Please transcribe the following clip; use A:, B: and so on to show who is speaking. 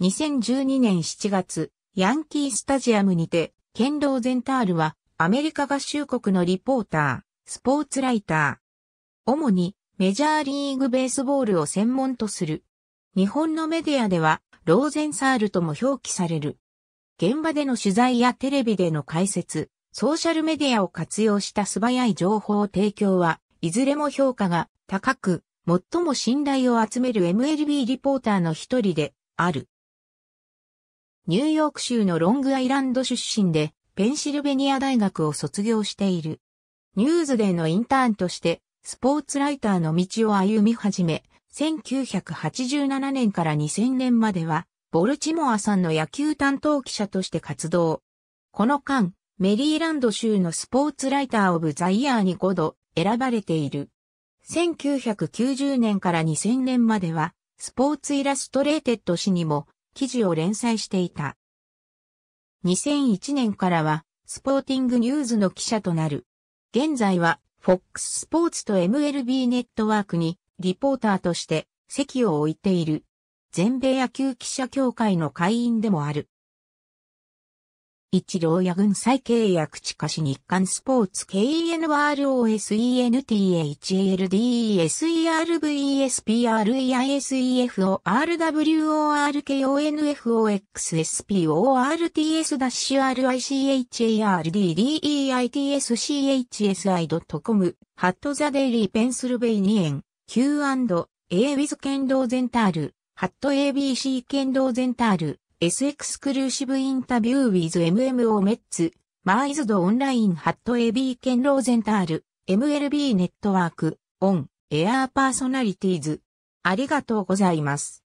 A: 2012年7月、ヤンキースタジアムにて、ケンローゼンタールは、アメリカ合衆国のリポーター、スポーツライター。主に、メジャーリーグベースボールを専門とする。日本のメディアでは、ローゼンサールとも表記される。現場での取材やテレビでの解説、ソーシャルメディアを活用した素早い情報提供は、いずれも評価が高く、最も信頼を集める MLB リポーターの一人である。ニューヨーク州のロングアイランド出身で、ペンシルベニア大学を卒業している。ニューズデーのインターンとして、スポーツライターの道を歩み始め、1987年から2000年までは、ボルチモアさんの野球担当記者として活動。この間、メリーランド州のスポーツライターオブザイヤーに5度選ばれている。1990年から2000年までは、スポーツイラストレーテッド誌にも記事を連載していた。2001年からは、スポーティングニューズの記者となる。現在は、FOX スポーツと MLB ネットワークに、リポーターとして、席を置いている。全米野球記者協会の会員でもある。一郎や軍再契約地下市日刊スポーツ k n w r o s e n t h a l d e s e r v e s p r i r s s f o r w r k o n f o x s r c h r d d e s c h r i c h a t s r d i t s c o m ハットザデイリーペンスルベイニエン Q&A ウィズ剣道ゼンタールハット ABC 剣道ゼンタール S エクスクルーシブインタビュー with MMO メッツ、マイズドオンラインハット AB ケンローゼンタール、MLB ネットワーク、オン、エアーパーソナリティーズ。ありがとうございます。